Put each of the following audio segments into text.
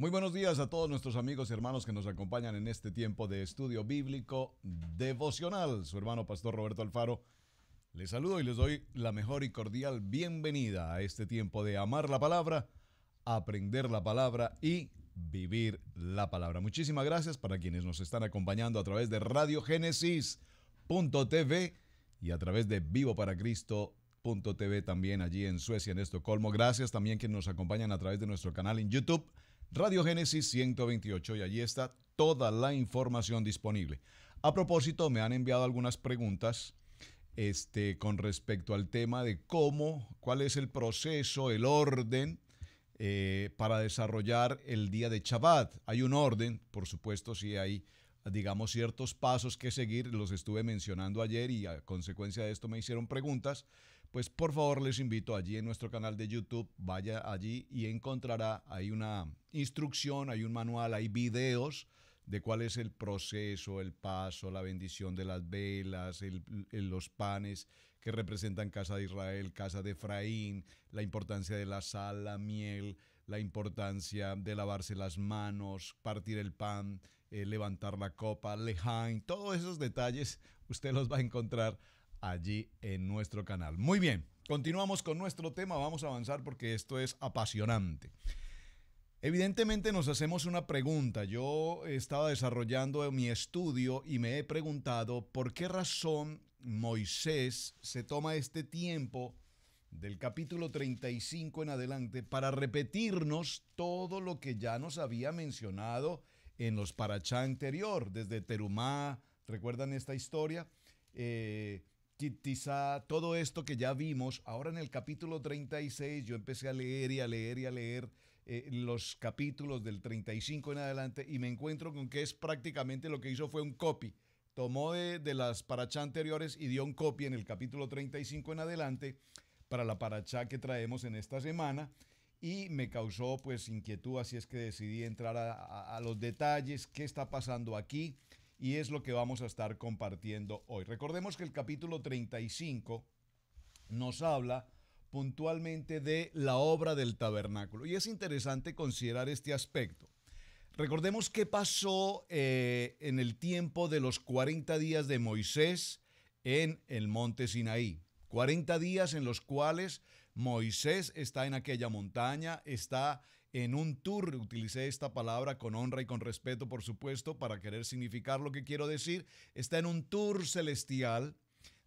Muy buenos días a todos nuestros amigos y hermanos que nos acompañan en este tiempo de estudio bíblico devocional. Su hermano pastor Roberto Alfaro les saludo y les doy la mejor y cordial bienvenida a este tiempo de amar la palabra, aprender la palabra y vivir la palabra. Muchísimas gracias para quienes nos están acompañando a través de radiogenesis.tv y a través de Vivo .tv también allí en Suecia, en Estocolmo. Gracias también quienes nos acompañan a través de nuestro canal en YouTube Radio Génesis 128 y allí está toda la información disponible. A propósito, me han enviado algunas preguntas este, con respecto al tema de cómo, cuál es el proceso, el orden eh, para desarrollar el día de Shabbat. Hay un orden, por supuesto, si hay, digamos, ciertos pasos que seguir. Los estuve mencionando ayer y a consecuencia de esto me hicieron preguntas pues por favor les invito allí en nuestro canal de YouTube, vaya allí y encontrará, hay una instrucción, hay un manual, hay videos de cuál es el proceso, el paso, la bendición de las velas, los panes que representan Casa de Israel, Casa de Efraín, la importancia de la sal, la miel, la importancia de lavarse las manos, partir el pan, eh, levantar la copa, lejain, todos esos detalles usted los va a encontrar allí en nuestro canal. Muy bien, continuamos con nuestro tema, vamos a avanzar porque esto es apasionante. Evidentemente nos hacemos una pregunta. Yo estaba desarrollando mi estudio y me he preguntado por qué razón Moisés se toma este tiempo del capítulo 35 en adelante para repetirnos todo lo que ya nos había mencionado en los parachá anterior, desde Terumá, ¿recuerdan esta historia? Eh, quizá todo esto que ya vimos, ahora en el capítulo 36 yo empecé a leer y a leer y a leer eh, los capítulos del 35 en adelante y me encuentro con que es prácticamente lo que hizo fue un copy. Tomó de, las parachas anteriores y dio un copy en el capítulo 35 en adelante para la paracha que traemos en esta semana y me causó pues inquietud, así es que decidí entrar a, a los detalles, qué está pasando aquí y es lo que vamos a estar compartiendo hoy. Recordemos que el capítulo 35 nos habla puntualmente de la obra del tabernáculo y es interesante considerar este aspecto. Recordemos qué pasó eh, en el tiempo de los 40 días de Moisés en el monte Sinaí. 40 días en los cuales Moisés está en aquella montaña, está en un tour utilicé esta palabra con honra y con respeto, por supuesto, para querer significar lo que quiero decir. Está en un tour celestial.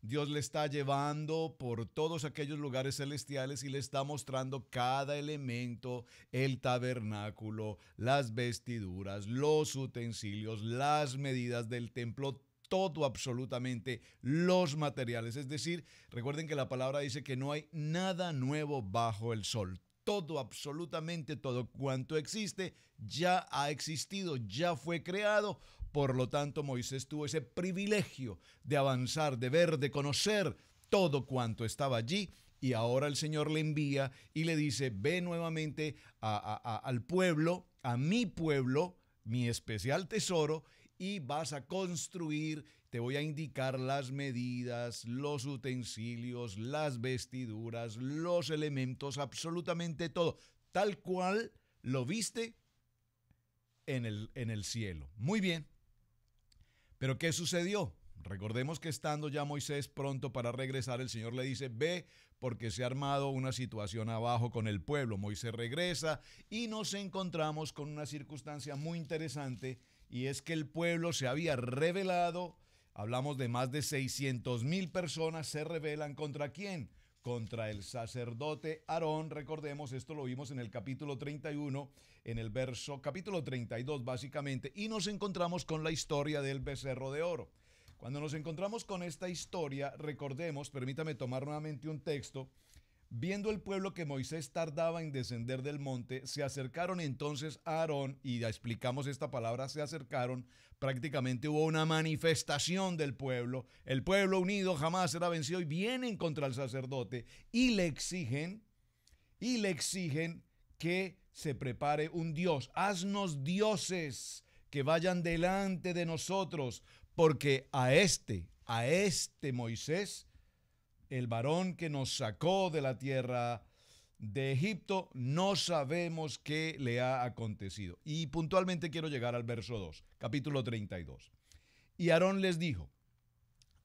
Dios le está llevando por todos aquellos lugares celestiales y le está mostrando cada elemento, el tabernáculo, las vestiduras, los utensilios, las medidas del templo, todo absolutamente los materiales. Es decir, recuerden que la palabra dice que no hay nada nuevo bajo el sol todo, absolutamente todo cuanto existe, ya ha existido, ya fue creado. Por lo tanto, Moisés tuvo ese privilegio de avanzar, de ver, de conocer todo cuanto estaba allí. Y ahora el Señor le envía y le dice, ve nuevamente al pueblo, a mi pueblo, mi especial tesoro, y vas a construir te voy a indicar las medidas, los utensilios, las vestiduras, los elementos, absolutamente todo, tal cual lo viste en el, en el cielo. Muy bien. Pero ¿qué sucedió? Recordemos que estando ya Moisés pronto para regresar, el Señor le dice, ve porque se ha armado una situación abajo con el pueblo. Moisés regresa y nos encontramos con una circunstancia muy interesante y es que el pueblo se había revelado Hablamos de más de 600 mil personas se rebelan contra quién? Contra el sacerdote Aarón. Recordemos, esto lo vimos en el capítulo 31, en el verso, capítulo 32 básicamente, y nos encontramos con la historia del becerro de oro. Cuando nos encontramos con esta historia, recordemos, permítame tomar nuevamente un texto Viendo el pueblo que Moisés tardaba en descender del monte, se acercaron entonces a Aarón, y explicamos esta palabra, se acercaron, prácticamente hubo una manifestación del pueblo, el pueblo unido jamás será vencido y vienen contra el sacerdote y le exigen, y le exigen que se prepare un Dios, haznos dioses que vayan delante de nosotros, porque a este, a este Moisés, el varón que nos sacó de la tierra de Egipto, no sabemos qué le ha acontecido. Y puntualmente quiero llegar al verso 2, capítulo 32. Y Aarón les dijo,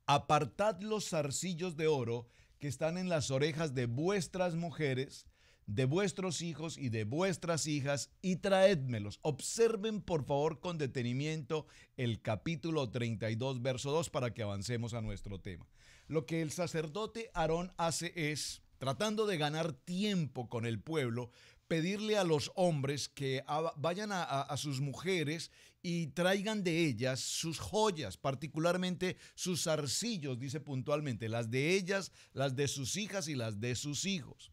apartad los zarcillos de oro que están en las orejas de vuestras mujeres, de vuestros hijos y de vuestras hijas, y traédmelos. Observen por favor con detenimiento el capítulo 32, verso 2, para que avancemos a nuestro tema. Lo que el sacerdote Aarón hace es, tratando de ganar tiempo con el pueblo, pedirle a los hombres que vayan a, sus mujeres y traigan de ellas sus joyas, particularmente sus arcillos, dice puntualmente, las de ellas, las de sus hijas y las de sus hijos.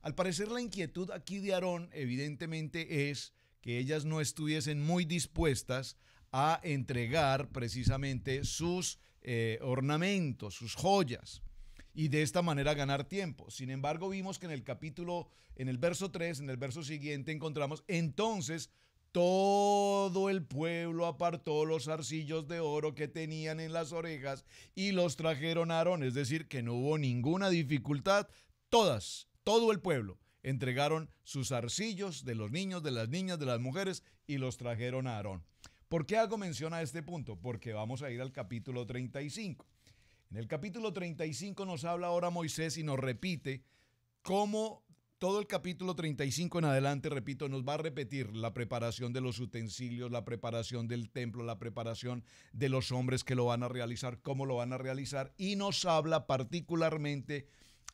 Al parecer la inquietud aquí de Aarón evidentemente es que ellas no estuviesen muy dispuestas a entregar precisamente sus eh, ornamentos, sus joyas, y de esta manera ganar tiempo. Sin embargo, vimos que en el capítulo, en el verso 3, en el verso siguiente, encontramos, entonces todo el pueblo apartó los arcillos de oro que tenían en las orejas y los trajeron a Aarón, es decir, que no hubo ninguna dificultad, todas, todo el pueblo entregaron sus arcillos de los niños, de las niñas, de las mujeres y los trajeron a Aarón. ¿Por qué hago mención a este punto? Porque vamos a ir al capítulo 35. En el capítulo 35 nos habla ahora Moisés y nos repite cómo todo el capítulo 35 en adelante, repito, nos va a repetir la preparación de los utensilios, la preparación del templo, la preparación de los hombres que lo van a realizar, cómo lo van a realizar, y nos habla particularmente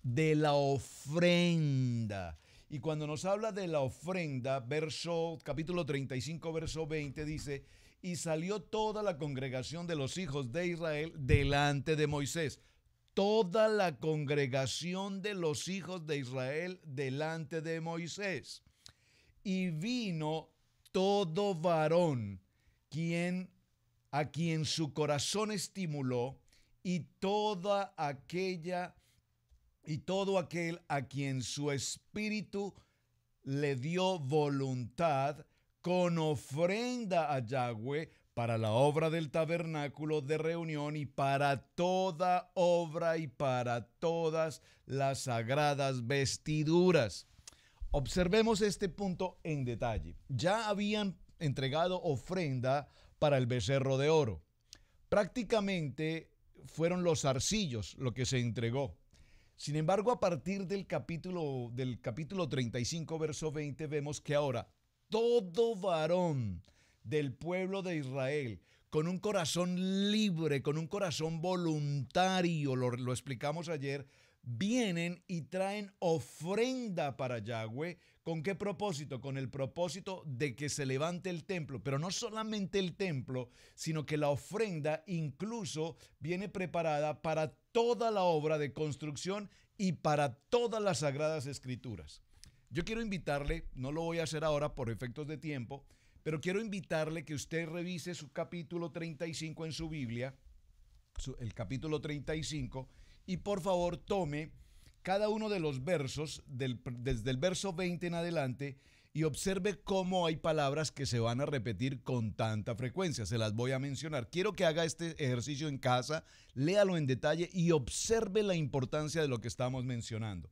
de la ofrenda y cuando nos habla de la ofrenda, verso, capítulo 35, verso 20, dice, y salió toda la congregación de los hijos de Israel delante de Moisés. Toda la congregación de los hijos de Israel delante de Moisés. Y vino todo varón a quien su corazón estimuló y toda aquella y todo aquel a quien su espíritu le dio voluntad con ofrenda a Yahweh para la obra del tabernáculo de reunión y para toda obra y para todas las sagradas vestiduras. Observemos este punto en detalle. Ya habían entregado ofrenda para el becerro de oro. Prácticamente fueron los arcillos lo que se entregó. Sin embargo, a partir del capítulo, del capítulo 35, verso 20, vemos que ahora todo varón del pueblo de Israel, con un corazón libre, con un corazón voluntario, lo explicamos ayer, vienen y traen ofrenda para Yahweh. ¿Con qué propósito? Con el propósito de que se levante el templo, pero no solamente el templo, sino que la ofrenda incluso viene preparada para toda la obra de construcción y para todas las sagradas escrituras. Yo quiero invitarle, no lo voy a hacer ahora por efectos de tiempo, pero quiero invitarle que usted revise su capítulo 35 en su Biblia, el capítulo 35 y por favor tome cada uno de los versos, desde el verso 20 en adelante, y observe cómo hay palabras que se van a repetir con tanta frecuencia. Se las voy a mencionar. Quiero que haga este ejercicio en casa, léalo en detalle y observe la importancia de lo que estamos mencionando.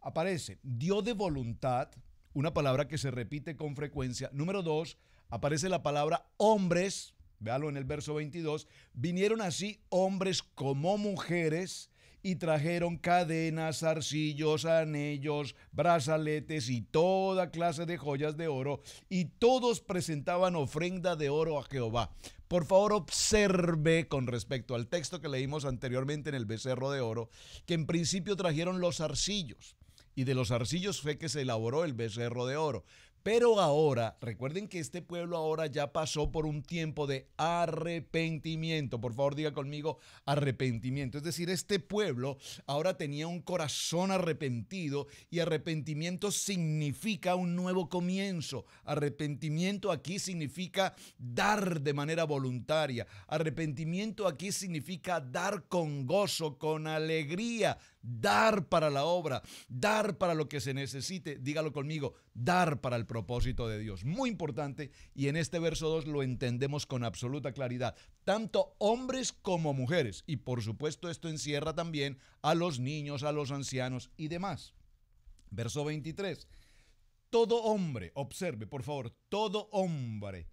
Aparece dio de voluntad, una palabra que se repite con frecuencia. Número dos, aparece la palabra hombres, véalo en el verso 22, vinieron así hombres como mujeres y trajeron cadenas, arcillos, anillos, brazaletes y toda clase de joyas de oro, y todos presentaban ofrenda de oro a Jehová. Por favor, observe con respecto al texto que leímos anteriormente en el becerro de oro, que en principio trajeron los arcillos y de los arcillos fue que se elaboró el becerro de oro. Pero ahora, recuerden que este pueblo ahora ya pasó por un tiempo de arrepentimiento. Por favor, diga conmigo arrepentimiento. Es decir, este pueblo ahora tenía un corazón arrepentido y arrepentimiento significa un nuevo comienzo. Arrepentimiento aquí significa dar de manera voluntaria. Arrepentimiento aquí significa dar con gozo, con alegría, dar para la obra, dar para lo que se necesite, dígalo conmigo, dar para el propósito de Dios. Muy importante y en este verso 2 lo entendemos con absoluta claridad, tanto hombres como mujeres. Y por supuesto esto encierra también a los niños, a los ancianos y demás. Verso 23. Todo hombre, observe por favor, todo hombre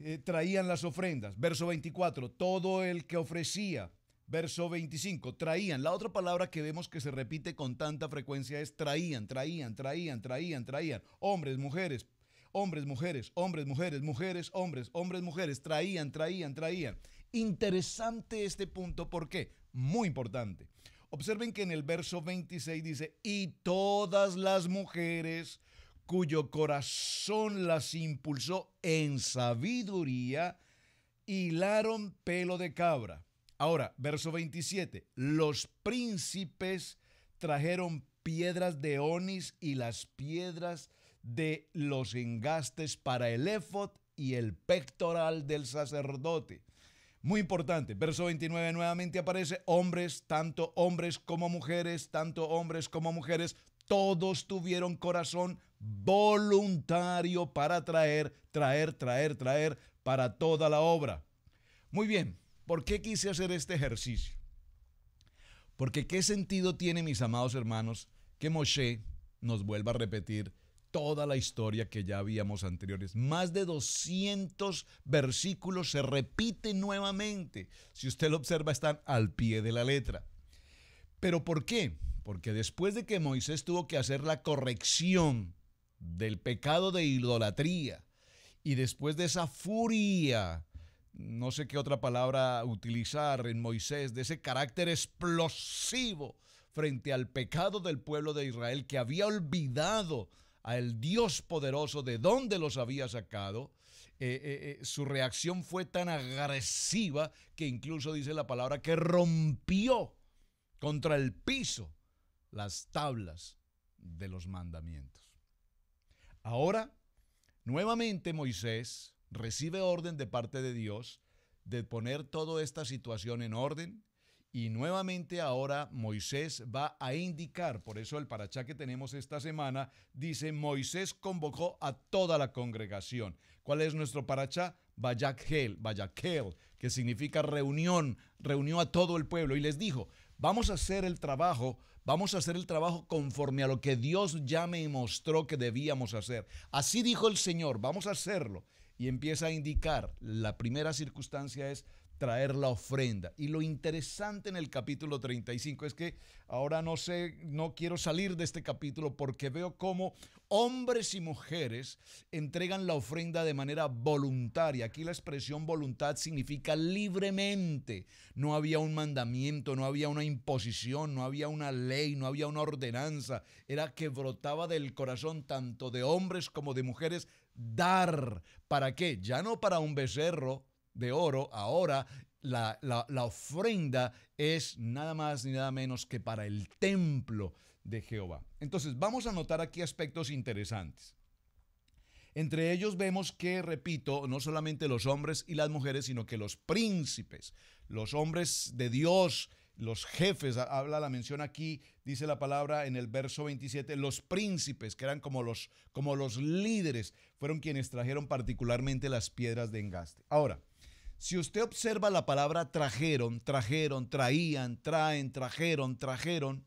eh, traían las ofrendas. Verso 24, todo el que ofrecía Verso 25, traían. La otra palabra que vemos que se repite con tanta frecuencia es traían, traían, traían, traían, traían. Hombres, mujeres, hombres, mujeres, hombres, mujeres, mujeres, hombres, hombres, mujeres. Traían, traían, traían. Interesante este punto, ¿por qué? Muy importante. Observen que en el verso 26 dice, y todas las mujeres cuyo corazón las impulsó en sabiduría, hilaron pelo de cabra Ahora, verso 27, los príncipes trajeron piedras de onis y las piedras de los engastes para el efod y el pectoral del sacerdote. Muy importante, verso 29 nuevamente aparece hombres, tanto hombres como mujeres, tanto hombres como mujeres, todos tuvieron corazón voluntario para traer, traer, traer, traer para toda la obra. Muy bien, ¿Por qué quise hacer este ejercicio? Porque qué sentido tiene, mis amados hermanos, que Moshe nos vuelva a repetir toda la historia que ya habíamos anteriores. Más de 200 versículos se repiten nuevamente. Si usted lo observa, están al pie de la letra. ¿Pero por qué? Porque después de que Moisés tuvo que hacer la corrección del pecado de idolatría y después de esa furia no sé qué otra palabra utilizar en Moisés, de ese carácter explosivo frente al pecado del pueblo de Israel que había olvidado al Dios poderoso de donde los había sacado, eh, eh, eh, su reacción fue tan agresiva que incluso dice la palabra que rompió contra el piso las tablas de los mandamientos. Ahora, nuevamente Moisés recibe orden de parte de Dios de poner toda esta situación en orden. Y nuevamente ahora Moisés va a indicar, por eso el parachá que tenemos esta semana dice, Moisés convocó a toda la congregación. ¿Cuál es nuestro parachá? Bayakhel, que significa reunión, reunió a todo el pueblo y les dijo, vamos a hacer el trabajo, vamos a hacer el trabajo conforme a lo que Dios ya me mostró que debíamos hacer. Así dijo el Señor, vamos a hacerlo y empieza a indicar, la primera circunstancia es traer la ofrenda. Y lo interesante en el capítulo 35 es que ahora no sé, no quiero salir de este capítulo porque veo cómo hombres y mujeres entregan la ofrenda de manera voluntaria. Aquí la expresión voluntad significa libremente. No había un mandamiento, no había una imposición, no había una ley, no había una ordenanza. Era que brotaba del corazón tanto de hombres como de mujeres dar. ¿Para qué? Ya no para un becerro de oro, ahora la, la, ofrenda es nada más ni nada menos que para el templo de Jehová. Entonces, vamos a notar aquí aspectos interesantes. Entre ellos vemos que, repito, no solamente los hombres y las mujeres, sino que los príncipes, los hombres de Dios, los jefes, habla la mención aquí, dice la palabra en el verso 27, los príncipes, que eran como los, como los líderes, fueron quienes trajeron particularmente las piedras de engaste. Ahora, si usted observa la palabra trajeron, trajeron, traían, traen, trajeron, trajeron,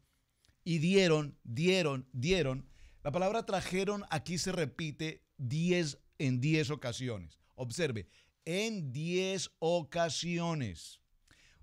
y dieron, dieron, dieron, la palabra trajeron aquí se repite 10 en 10 ocasiones. Observe, en 10 ocasiones.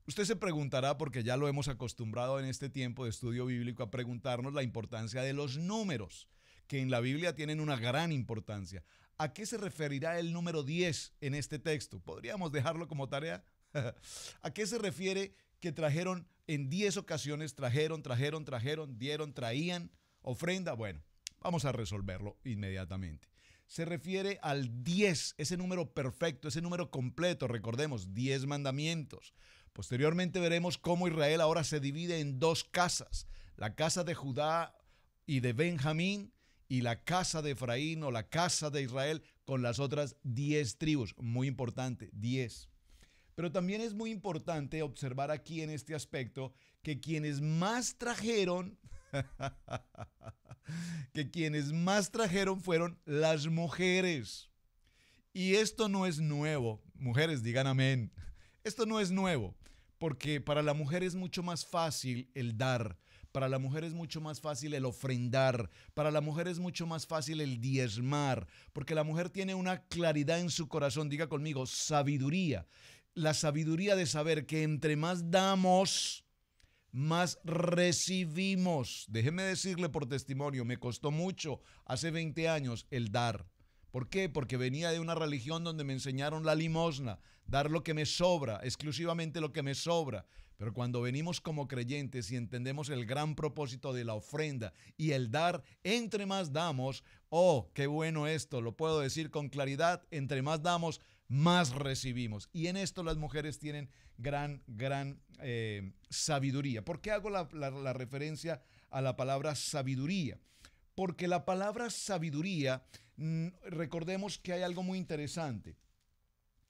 Usted se preguntará, porque ya lo hemos acostumbrado en este tiempo de estudio bíblico, a preguntarnos la importancia de los números, que en la Biblia tienen una gran importancia. ¿A qué se referirá el número 10 en este texto? ¿Podríamos dejarlo como tarea? ¿A qué se refiere que trajeron en 10 ocasiones, trajeron, trajeron, trajeron, dieron, traían ofrenda? Bueno, Vamos a resolverlo inmediatamente. Se refiere al 10, ese número perfecto, ese número completo, recordemos, 10 mandamientos. Posteriormente veremos cómo Israel ahora se divide en dos casas, la casa de Judá y de Benjamín y la casa de Efraín o la casa de Israel con las otras diez tribus. Muy importante, diez. Pero también es muy importante observar aquí en este aspecto que quienes más trajeron, que quienes más trajeron fueron las mujeres. Y esto no es nuevo. Mujeres, digan amén. Esto no es nuevo porque para la mujer es mucho más fácil el dar, para la mujer es mucho más fácil el ofrendar, para la mujer es mucho más fácil el diezmar, porque la mujer tiene una claridad en su corazón, diga conmigo, sabiduría, la sabiduría de saber que entre más damos, más recibimos. Déjeme decirle por testimonio, me costó mucho hace 20 años el dar. ¿Por qué? Porque venía de una religión donde me enseñaron la limosna, dar lo que me sobra, exclusivamente lo que me sobra. Pero cuando venimos como creyentes y entendemos el gran propósito de la ofrenda y el dar, entre más damos, oh, qué bueno esto, lo puedo decir con claridad, entre más damos, más recibimos. Y en esto las mujeres tienen gran, gran eh, sabiduría. ¿Por qué hago la referencia a la palabra sabiduría? Porque la palabra sabiduría, mm, recordemos que hay algo muy interesante.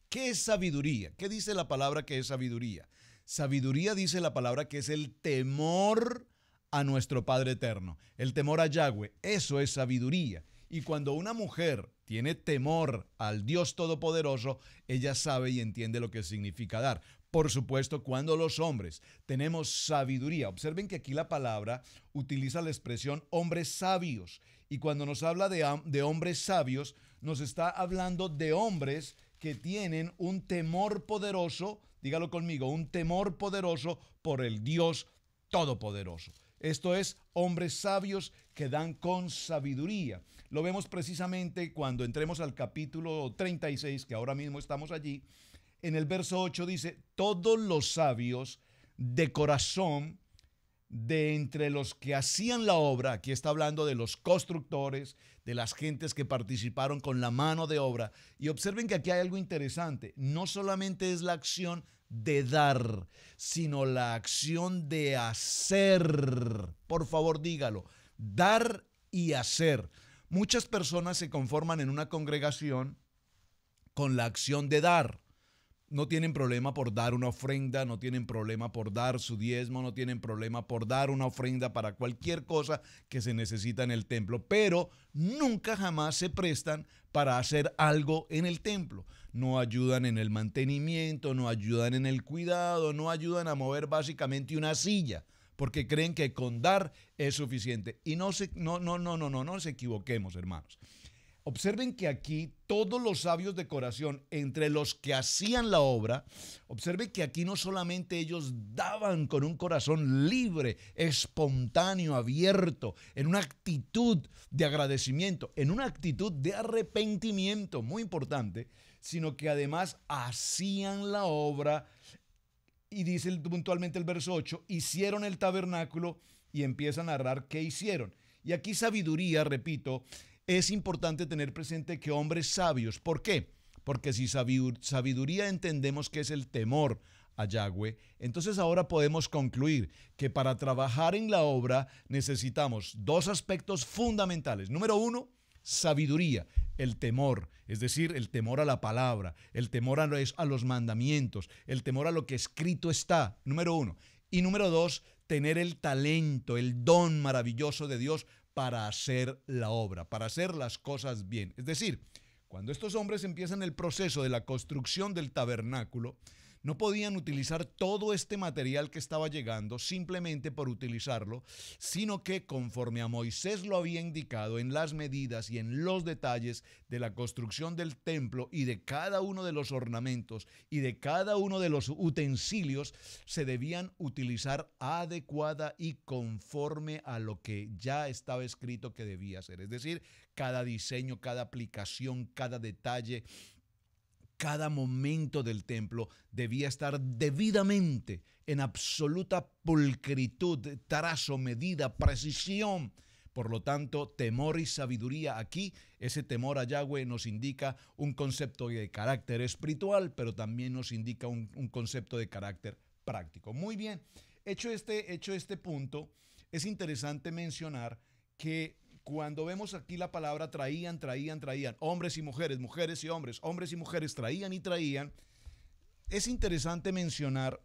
¿Qué es sabiduría? ¿Qué dice la palabra que es sabiduría? Sabiduría dice la palabra que es el temor a nuestro Padre Eterno, el temor a Yahweh. Eso es sabiduría. Y cuando una mujer tiene temor al Dios Todopoderoso, ella sabe y entiende lo que significa dar por supuesto, cuando los hombres tenemos sabiduría. Observen que aquí la palabra utiliza la expresión hombres sabios. Y cuando nos habla de, hombres sabios, nos está hablando de hombres que tienen un temor poderoso, dígalo conmigo, un temor poderoso por el Dios Todopoderoso. Esto es hombres sabios que dan con sabiduría. Lo vemos precisamente cuando entremos al capítulo 36, que ahora mismo estamos allí, en el verso 8 dice, todos los sabios de corazón de entre los que hacían la obra, aquí está hablando de los constructores, de las gentes que participaron con la mano de obra, y observen que aquí hay algo interesante, no solamente es la acción de dar, sino la acción de hacer, por favor dígalo, dar y hacer. Muchas personas se conforman en una congregación con la acción de dar, no tienen problema por dar una ofrenda, no tienen problema por dar su diezmo, no tienen problema por dar una ofrenda para cualquier cosa que se necesita en el templo, pero nunca jamás se prestan para hacer algo en el templo. No ayudan en el mantenimiento, no ayudan en el cuidado, no ayudan a mover básicamente una silla porque creen que con dar es suficiente. Y no, se, no, no, no, no, no nos equivoquemos, hermanos. Observen que aquí todos los sabios de corazón, entre los que hacían la obra, observen que aquí no solamente ellos daban con un corazón libre, espontáneo, abierto, en una actitud de agradecimiento, en una actitud de arrepentimiento, muy importante, sino que además hacían la obra y dice puntualmente el verso 8, hicieron el tabernáculo y empieza a narrar qué hicieron. Y aquí sabiduría, repito, es importante tener presente que hombres sabios, ¿por qué? Porque si sabiduría entendemos que es el temor a Yahweh, entonces ahora podemos concluir que para trabajar en la obra necesitamos dos aspectos fundamentales. Número uno, sabiduría, el temor, es decir, el temor a la palabra, el temor a los, a los mandamientos, el temor a lo que escrito está, número uno. Y número dos, tener el talento, el don maravilloso de Dios para hacer la obra, para hacer las cosas bien. Es decir, cuando estos hombres empiezan el proceso de la construcción del tabernáculo, no podían utilizar todo este material que estaba llegando simplemente por utilizarlo, sino que conforme a Moisés lo había indicado en las medidas y en los detalles de la construcción del templo y de cada uno de los ornamentos y de cada uno de los utensilios, se debían utilizar adecuada y conforme a lo que ya estaba escrito que debía ser. Es decir, cada diseño, cada aplicación, cada detalle, cada momento del templo debía estar debidamente en absoluta pulcritud, trazo, medida, precisión. Por lo tanto, temor y sabiduría aquí, ese temor a Yahweh nos indica un concepto de carácter espiritual, pero también nos indica un, concepto de carácter práctico. Muy bien, hecho este, hecho este punto, es interesante mencionar que cuando vemos aquí la palabra traían, traían, traían, hombres y mujeres, mujeres y hombres, hombres y mujeres, traían y traían, es interesante mencionar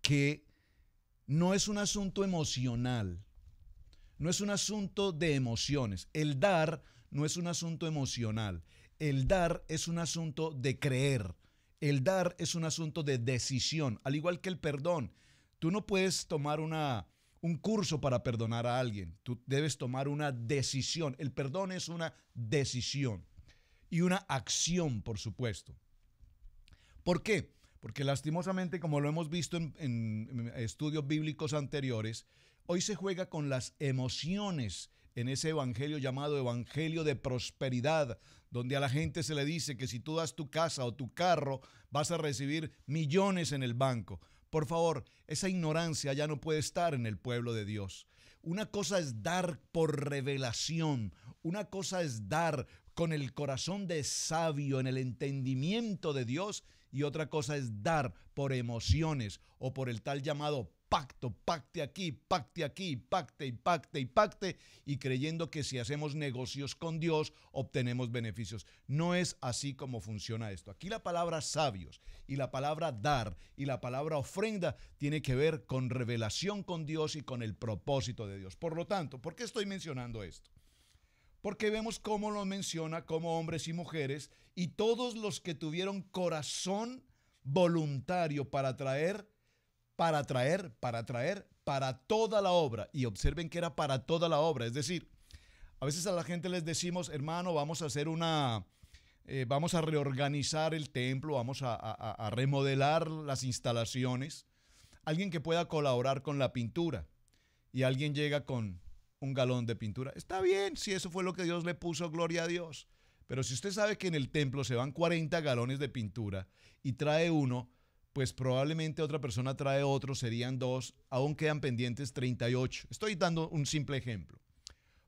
que no es un asunto emocional, no es un asunto de emociones. El dar no es un asunto emocional, el dar es un asunto de creer, el dar es un asunto de decisión, al igual que el perdón. Tú no puedes tomar una un curso para perdonar a alguien. Tú debes tomar una decisión. El perdón es una decisión y una acción, por supuesto. ¿Por qué? Porque lastimosamente, como lo hemos visto en, estudios bíblicos anteriores, hoy se juega con las emociones en ese evangelio llamado evangelio de prosperidad, donde a la gente se le dice que si tú das tu casa o tu carro, vas a recibir millones en el banco. Por favor, esa ignorancia ya no puede estar en el pueblo de Dios. Una cosa es dar por revelación, una cosa es dar con el corazón de sabio, en el entendimiento de Dios, y otra cosa es dar por emociones o por el tal llamado pacto, pacte aquí, pacte aquí, pacte y pacte y pacte, y creyendo que si hacemos negocios con Dios obtenemos beneficios. No es así como funciona esto. Aquí la palabra sabios y la palabra dar y la palabra ofrenda tiene que ver con revelación con Dios y con el propósito de Dios. Por lo tanto, ¿por qué estoy mencionando esto? Porque vemos cómo lo menciona como hombres y mujeres y todos los que tuvieron corazón voluntario para traer para traer, para traer, para toda la obra. Y observen que era para toda la obra. Es decir, a veces a la gente les decimos, hermano, vamos a hacer una, eh, vamos a reorganizar el templo, vamos a, a remodelar las instalaciones. Alguien que pueda colaborar con la pintura. Y alguien llega con un galón de pintura. Está bien, si eso fue lo que Dios le puso, gloria a Dios. Pero si usted sabe que en el templo se van 40 galones de pintura y trae uno, pues probablemente otra persona trae otro, serían dos, aún quedan pendientes 38. Estoy dando un simple ejemplo.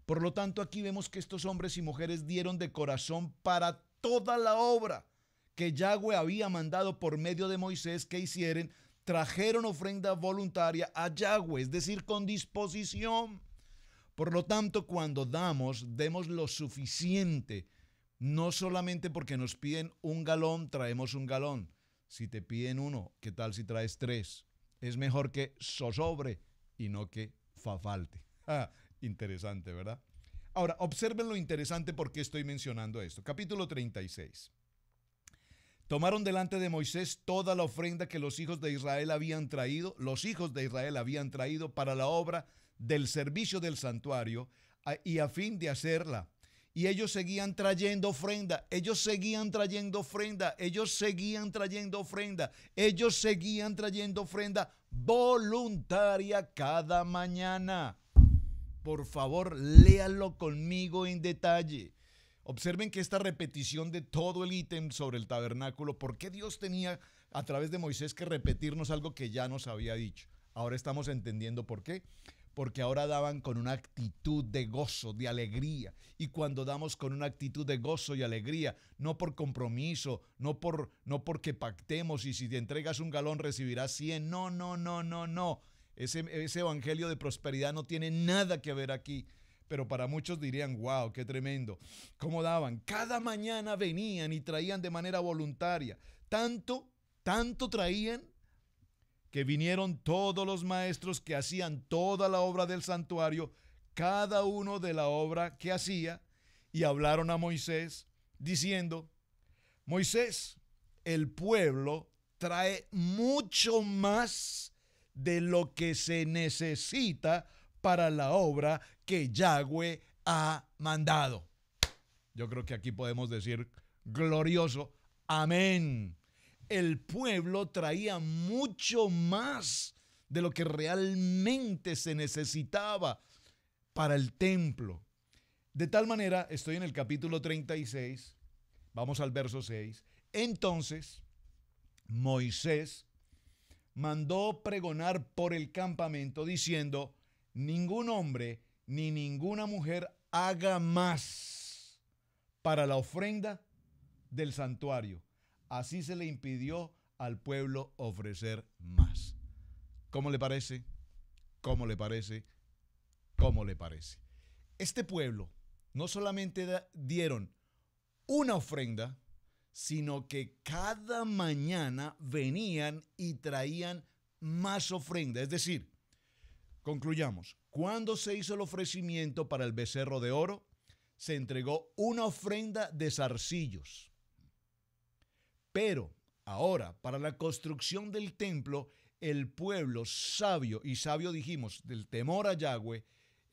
Por lo tanto, aquí vemos que estos hombres y mujeres dieron de corazón para toda la obra que Yahweh había mandado por medio de Moisés que hicieran, trajeron ofrenda voluntaria a Yahweh, es decir, con disposición. Por lo tanto, cuando damos, demos lo suficiente, no solamente porque nos piden un galón, traemos un galón si te piden uno, ¿qué tal si traes tres? Es mejor que sosobre y no que fafalte. Ah, interesante, ¿verdad? Ahora, observen lo interesante por qué estoy mencionando esto. Capítulo 36. Tomaron delante de Moisés toda la ofrenda que los hijos de Israel habían traído, los hijos de Israel habían traído para la obra del servicio del santuario y a fin de hacerla y ellos seguían trayendo ofrenda, ellos seguían trayendo ofrenda, ellos seguían trayendo ofrenda, ellos seguían trayendo ofrenda voluntaria cada mañana. Por favor, léalo conmigo en detalle. Observen que esta repetición de todo el ítem sobre el tabernáculo, ¿por qué Dios tenía a través de Moisés que repetirnos algo que ya nos había dicho? Ahora estamos entendiendo por qué porque ahora daban con una actitud de gozo, de alegría. Y cuando damos con una actitud de gozo y alegría, no por compromiso, no por no porque pactemos y si te entregas un galón recibirás 100. No, no, no, no, no. Ese, ese evangelio de prosperidad no tiene nada que ver aquí pero para muchos dirían, wow, qué tremendo. ¿Cómo daban? Cada mañana venían y traían de manera voluntaria. Tanto, tanto traían que vinieron todos los maestros que hacían toda la obra del santuario, cada uno de la obra que hacía, y hablaron a Moisés, diciendo, Moisés, el pueblo trae mucho más de lo que se necesita para la obra que Yahweh ha mandado. Yo creo que aquí podemos decir glorioso, amén el pueblo traía mucho más de lo que realmente se necesitaba para el templo. De tal manera, estoy en el capítulo 36, vamos al verso 6. Entonces, Moisés mandó pregonar por el campamento diciendo, ningún hombre ni ninguna mujer haga más para la ofrenda del santuario, así se le impidió al pueblo ofrecer más. ¿Cómo le parece? ¿Cómo le parece? ¿Cómo le parece? Este pueblo no solamente dieron una ofrenda, sino que cada mañana venían y traían más ofrenda. Es decir, concluyamos, cuando se hizo el ofrecimiento para el becerro de oro, se entregó una ofrenda de zarcillos. Pero ahora, para la construcción del templo, el pueblo sabio, y sabio dijimos, del temor a Yahweh,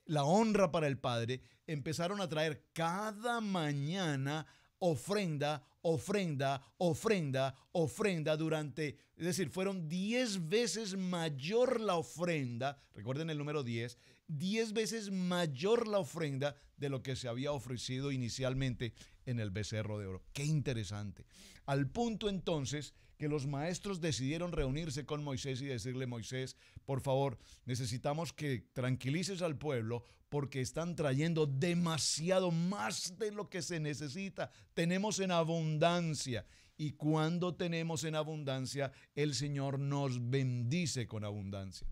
la honra para el Padre, empezaron a traer cada mañana ofrenda, ofrenda, ofrenda, ofrenda durante, es decir, fueron 10 veces mayor la ofrenda, recuerden el número 10, 10 veces mayor la ofrenda de lo que se había ofrecido inicialmente en el becerro de oro. Qué interesante. Al punto entonces que los maestros decidieron reunirse con Moisés y decirle, Moisés, por favor, necesitamos que tranquilices al pueblo porque están trayendo demasiado más de lo que se necesita. Tenemos en abundancia. Y cuando tenemos en abundancia, el Señor nos bendice con abundancia.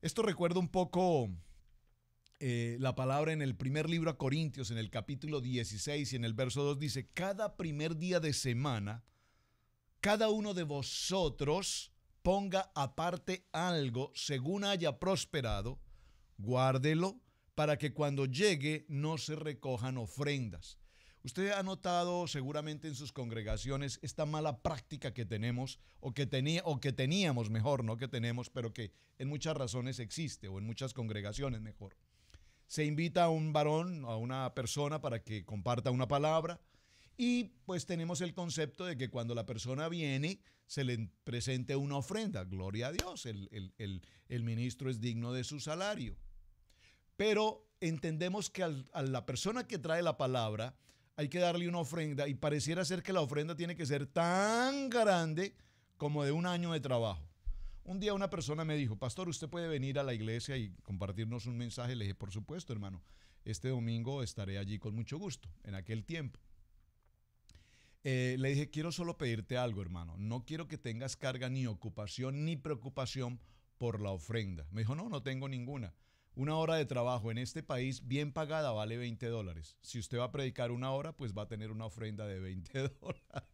Esto recuerda un poco eh, la palabra en el primer libro a Corintios, en el capítulo 16 y en el verso 2 dice, cada primer día de semana, cada uno de vosotros ponga aparte algo según haya prosperado, guárdelo para que cuando llegue no se recojan ofrendas. Usted ha notado seguramente en sus congregaciones esta mala práctica que tenemos o que, tenía, o que teníamos mejor, no que tenemos, pero que en muchas razones existe o en muchas congregaciones mejor se invita a un varón, a una persona para que comparta una palabra. Y pues tenemos el concepto de que cuando la persona viene, se le presente una ofrenda. Gloria a Dios, el, ministro es digno de su salario. Pero entendemos que a la persona que trae la palabra hay que darle una ofrenda y pareciera ser que la ofrenda tiene que ser tan grande como de un año de trabajo. Un día una persona me dijo, pastor, usted puede venir a la iglesia y compartirnos un mensaje. Le dije, por supuesto, hermano, este domingo estaré allí con mucho gusto, en aquel tiempo. Eh, le dije, quiero solo pedirte algo, hermano. No quiero que tengas carga ni ocupación ni preocupación por la ofrenda. Me dijo, no, no tengo ninguna. Una hora de trabajo en este país bien pagada vale 20 dólares. Si usted va a predicar una hora, pues va a tener una ofrenda de 20 dólares.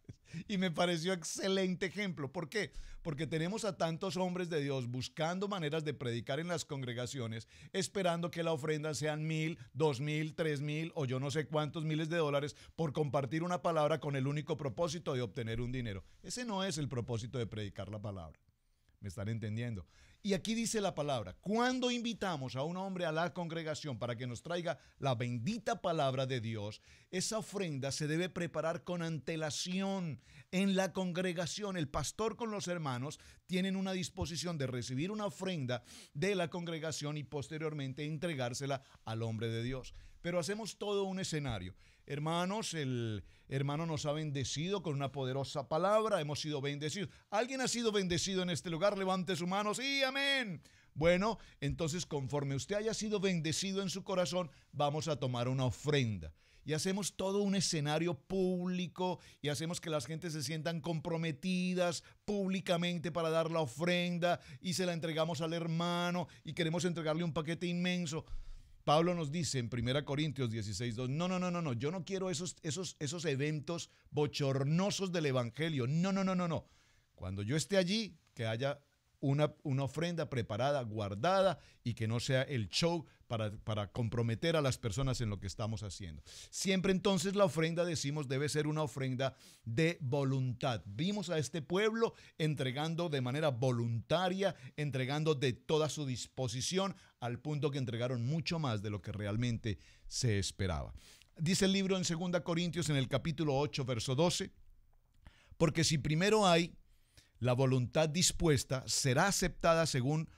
Y me pareció excelente ejemplo. ¿Por qué? Porque tenemos a tantos hombres de Dios buscando maneras de predicar en las congregaciones, esperando que la ofrenda sean mil, dos mil, tres mil o yo no sé cuántos miles de dólares por compartir una palabra con el único propósito de obtener un dinero. Ese no es el propósito de predicar la palabra. ¿Me están entendiendo? Y aquí dice la palabra, cuando invitamos a un hombre a la congregación para que nos traiga la bendita palabra de Dios, esa ofrenda se debe preparar con antelación en la congregación. El pastor con los hermanos tienen una disposición de recibir una ofrenda de la congregación y posteriormente entregársela al hombre de Dios. Pero hacemos todo un escenario. Hermanos, el, Hermano, nos ha bendecido con una poderosa palabra. Hemos sido bendecidos. ¿Alguien ha sido bendecido en este lugar? Levante su mano. Sí, amén. Bueno, entonces conforme usted haya sido bendecido en su corazón, vamos a tomar una ofrenda. Y hacemos todo un escenario público y hacemos que las gentes se sientan comprometidas públicamente para dar la ofrenda y se la entregamos al hermano y queremos entregarle un paquete inmenso. Pablo nos dice en 1 Corintios 16, 2, no, no, no, no, no, yo no quiero esos, esos, esos eventos bochornosos del Evangelio. No, no, no, no, no. Cuando yo esté allí, que haya una, ofrenda preparada, guardada y que no sea el show para, para comprometer a las personas en lo que estamos haciendo. Siempre entonces la ofrenda, decimos, debe ser una ofrenda de voluntad. Vimos a este pueblo entregando de manera voluntaria, entregando de toda su disposición, al punto que entregaron mucho más de lo que realmente se esperaba. Dice el libro en 2 Corintios en el capítulo 8, verso 12, porque si primero hay la voluntad dispuesta será aceptada según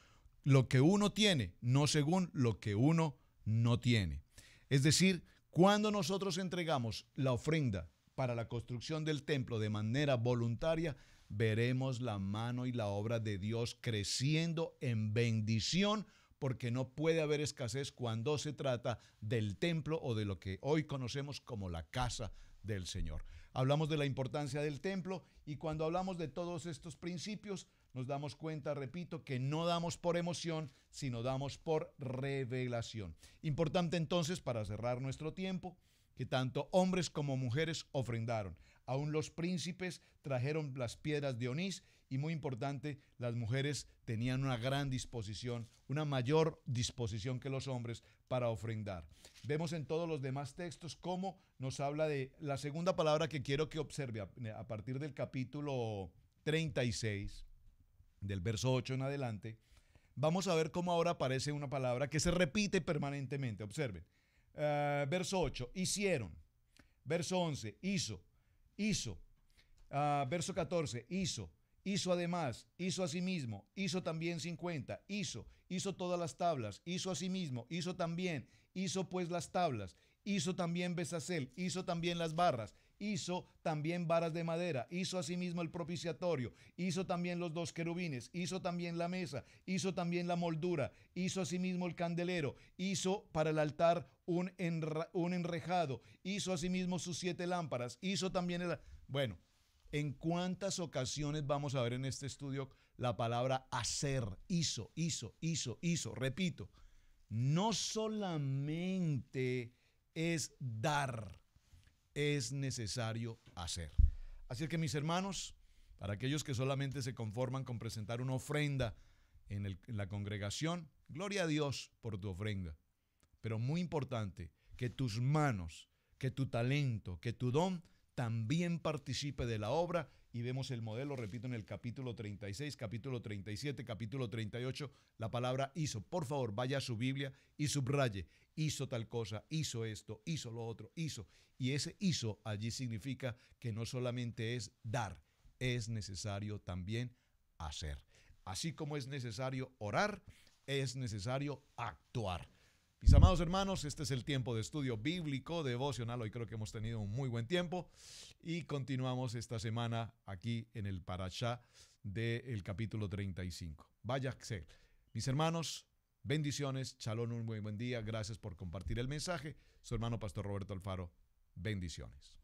lo que uno tiene, no según lo que uno no tiene. Es decir, cuando nosotros entregamos la ofrenda para la construcción del templo de manera voluntaria, veremos la mano y la obra de Dios creciendo en bendición porque no puede haber escasez cuando se trata del templo o de lo que hoy conocemos como la casa del Señor hablamos de la importancia del templo y cuando hablamos de todos estos principios, nos damos cuenta, repito, que no damos por emoción, sino damos por revelación. Importante entonces, para cerrar nuestro tiempo, que tanto hombres como mujeres ofrendaron. Aún los príncipes trajeron las piedras de onís y muy importante, las mujeres tenían una gran disposición, una mayor disposición que los hombres para ofrendar. Vemos en todos los demás textos cómo nos habla de la segunda palabra que quiero que observe a, partir del capítulo 36, del verso 8 en adelante. Vamos a ver cómo ahora aparece una palabra que se repite permanentemente. Observen. Eh, verso 8, hicieron. Verso 11, hizo. Hizo. Ah, verso 14, hizo hizo además, hizo a sí mismo, hizo también 50, hizo, hizo todas las tablas, hizo a sí mismo, hizo también, hizo pues las tablas, hizo también Besacel, hizo también las barras, hizo también varas de madera, hizo asimismo sí el propiciatorio, hizo también los dos querubines, hizo también la mesa, hizo también la moldura, hizo asimismo sí el candelero, hizo para el altar un, un enrejado, hizo asimismo sí sus siete lámparas, hizo también el... Bueno, ¿En cuántas ocasiones vamos a ver en este estudio la palabra hacer? Hizo, hizo, hizo, hizo. Repito, no solamente es dar, es necesario hacer. Así que mis hermanos, para aquellos que solamente se conforman con presentar una ofrenda en, en la congregación, gloria a Dios por tu ofrenda. Pero muy importante, que tus manos, que tu talento, que tu don también participe de la obra y vemos el modelo, repito, en el capítulo 36, capítulo 37, capítulo 38, la palabra hizo. Por favor, vaya a su Biblia y subraye, hizo tal cosa, hizo esto, hizo lo otro, hizo. Y ese hizo allí significa que no solamente es dar, es necesario también hacer. Así como es necesario orar, es necesario actuar. Mis amados hermanos, este es el tiempo de estudio bíblico, devocional. Hoy creo que hemos tenido un muy buen tiempo y continuamos esta semana aquí en el Parashá del capítulo 35. Vaya ser, Mis hermanos, bendiciones. Chalón, un muy buen día. Gracias por compartir el mensaje. Su hermano Pastor Roberto Alfaro, bendiciones.